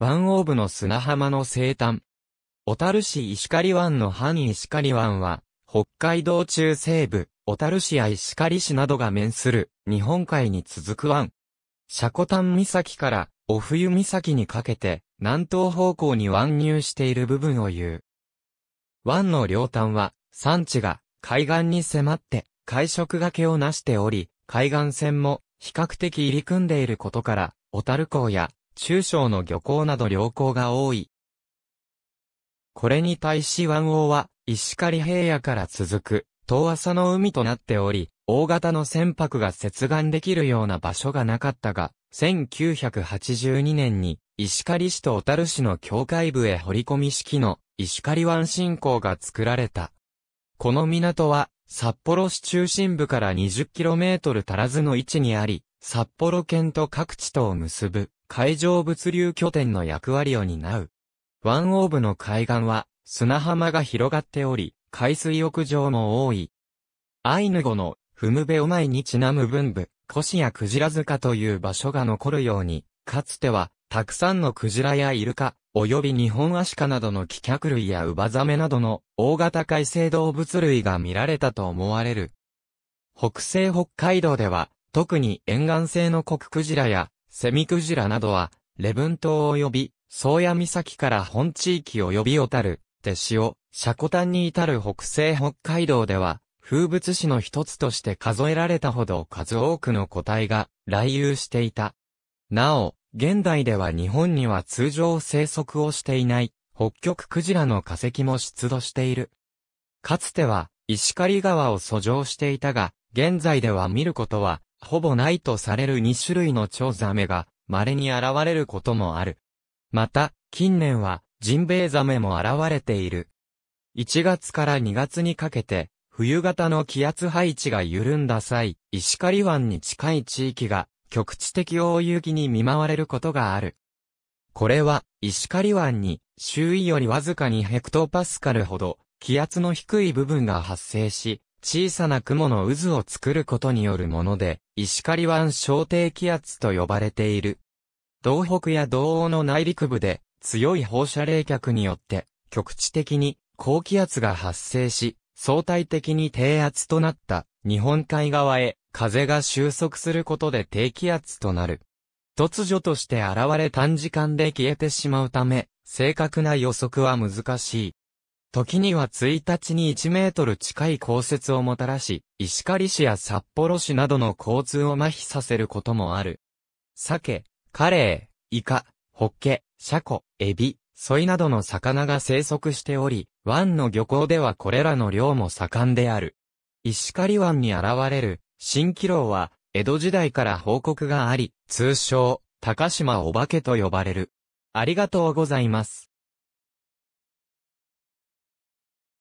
湾オーブの砂浜の生誕。小樽市石狩湾の半石狩湾は、北海道中西部、小樽市や石狩市などが面する、日本海に続く湾。車庫丹岬から、お冬岬にかけて、南東方向に湾入している部分を言う。湾の両端は、山地が海岸に迫って海食がけをなしており、海岸線も比較的入り組んでいることから、小樽港や中小の漁港など良好が多い。これに対し湾王は、石狩平野から続く、遠浅の海となっており、大型の船舶が接岸できるような場所がなかったが、1982年に、石狩市と小樽市の境界部へ掘り込み式の石狩湾振興が作られた。この港は、札幌市中心部から 20km 足らずの位置にあり、札幌県と各地とを結ぶ海上物流拠点の役割を担う。湾オーブの海岸は砂浜が広がっており、海水浴場も多い。アイヌ語のふむべお前にちなむ文部、腰やクジラ塚という場所が残るように、かつてはたくさんのクジラやイルカ、及び日本アシカなどの気脚類やウバザメなどの大型海生動物類が見られたと思われる。北西北海道では特に沿岸性のコククジラやセミクジラなどは、礼文島及び、宗谷岬から本地域及び小樽、手塩、タンに至る北西北海道では、風物詩の一つとして数えられたほど数多くの個体が来遊していた。なお、現代では日本には通常生息をしていない北極クジラの化石も出土している。かつては石狩川を遡上していたが、現在では見ることはほぼないとされる2種類の蝶ザメが稀に現れることもある。また、近年はジンベエザメも現れている。1月から2月にかけて、冬型の気圧配置が緩んだ際、石狩湾に近い地域が局地的大雪に見舞われることがある。これは、石狩湾に、周囲よりわずかにヘクトパスカルほど、気圧の低い部分が発生し、小さな雲の渦を作ることによるもので、石狩湾小低気圧と呼ばれている。道北や道央の内陸部で強い放射冷却によって局地的に高気圧が発生し相対的に低圧となった日本海側へ風が収束することで低気圧となる。突如として現れ短時間で消えてしまうため正確な予測は難しい。時には1日に1メートル近い降雪をもたらし、石狩市や札幌市などの交通を麻痺させることもある。鮭、カレー、イカ、ホッケ、シャコ、エビ、ソイなどの魚が生息しており、湾の漁港ではこれらの漁も盛んである。石狩湾に現れる、新気楼は、江戸時代から報告があり、通称、高島お化けと呼ばれる。ありがとうございます。